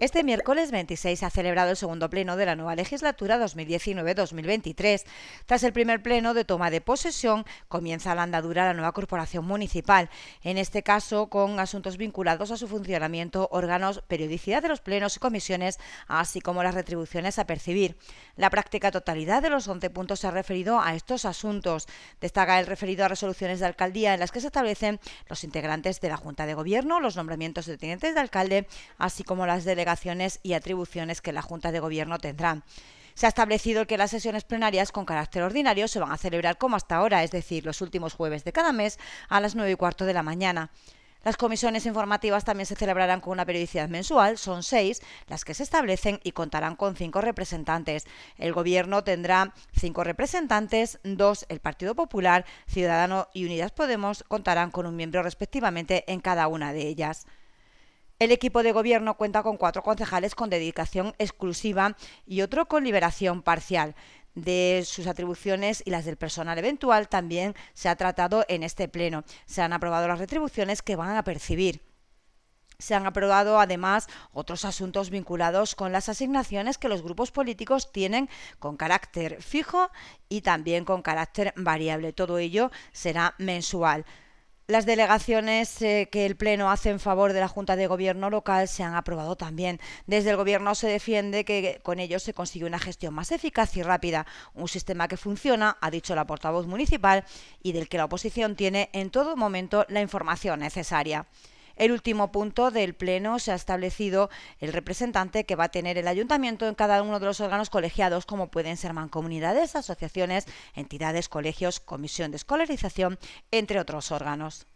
Este miércoles 26 se ha celebrado el segundo pleno de la nueva legislatura 2019-2023. Tras el primer pleno de toma de posesión, comienza la andadura la nueva corporación municipal, en este caso con asuntos vinculados a su funcionamiento, órganos, periodicidad de los plenos y comisiones, así como las retribuciones a percibir. La práctica totalidad de los 11 puntos se ha referido a estos asuntos. Destaca el referido a resoluciones de alcaldía en las que se establecen los integrantes de la Junta de Gobierno, los nombramientos de tenientes de alcalde, así como las delegaciones y atribuciones que la Junta de gobierno tendrá. Se ha establecido que las sesiones plenarias con carácter ordinario se van a celebrar como hasta ahora, es decir, los últimos jueves de cada mes a las nueve y cuarto de la mañana. Las comisiones informativas también se celebrarán con una periodicidad mensual, son seis las que se establecen y contarán con cinco representantes. El Gobierno tendrá cinco representantes, dos el Partido Popular, Ciudadano y Unidas Podemos contarán con un miembro respectivamente en cada una de ellas. El equipo de gobierno cuenta con cuatro concejales con dedicación exclusiva y otro con liberación parcial de sus atribuciones y las del personal eventual también se ha tratado en este pleno. Se han aprobado las retribuciones que van a percibir. Se han aprobado además otros asuntos vinculados con las asignaciones que los grupos políticos tienen con carácter fijo y también con carácter variable. Todo ello será mensual. Las delegaciones eh, que el Pleno hace en favor de la Junta de Gobierno local se han aprobado también. Desde el Gobierno se defiende que con ello se consigue una gestión más eficaz y rápida, un sistema que funciona, ha dicho la portavoz municipal, y del que la oposición tiene en todo momento la información necesaria el último punto del Pleno se ha establecido el representante que va a tener el ayuntamiento en cada uno de los órganos colegiados, como pueden ser mancomunidades, asociaciones, entidades, colegios, comisión de escolarización, entre otros órganos.